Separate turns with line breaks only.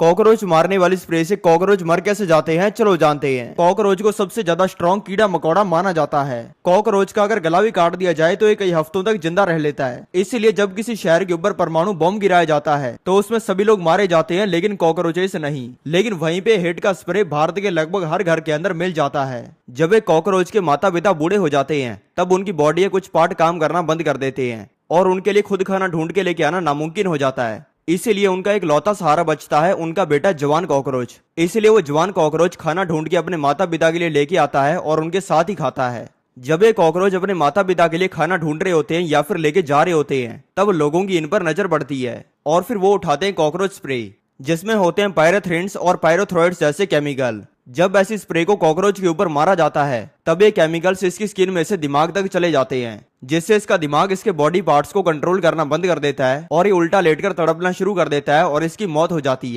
cockroach मारने वाली spray से कॉकरोच मर कैसे जाते हैं चलो जानते हैं कॉकरोच को सबसे ज्यादा स्ट्रॉन्ग कीड़ा मकोड़ा माना जाता है कॉकरोच का अगर गला भी काट दिया जाए तो ये कई हफ्तों तक जिंदा रह लेता है इसीलिए जब किसी शहर के ऊपर परमाणु बम गिराया जाता है तो उसमें सभी लोग मारे जाते हैं लेकिन ऐसे नहीं लेकिन वही पे हेड का स्प्रे भारत के लगभग हर घर के अंदर मिल जाता है जब एक कॉकरोच के माता पिता बूढ़े हो जाते हैं तब उनकी बॉडी कुछ पार्ट काम करना बंद कर देते हैं और उनके लिए खुद खाना ढूंढ के लेके आना नामुमकिन हो जाता है इसीलिए उनका एक लौता सहारा बचता है उनका बेटा जवान कॉकरोच इसीलिए वो जवान कॉकरोच खाना ढूंढ के अपने माता पिता के लिए लेके आता है और उनके साथ ही खाता है जब ये कॉकरोच अपने माता पिता के लिए खाना ढूंढ रहे होते हैं या फिर लेके जा रहे होते हैं तब लोगों की इन पर नजर पड़ती है और फिर वो उठाते हैं कॉकरोच स्प्रे जिसमें होते हैं पायरोथ्रिन्स और पायरोथ्रॉइड्स जैसे केमिकल जब ऐसी स्प्रे को कॉकरोच के ऊपर मारा जाता है तब ये केमिकल्स इसकी स्किन में से दिमाग तक चले जाते हैं जिससे इसका दिमाग इसके बॉडी पार्ट्स को कंट्रोल करना बंद कर देता है और ये उल्टा लेटकर तड़पना शुरू कर देता है और इसकी मौत हो जाती है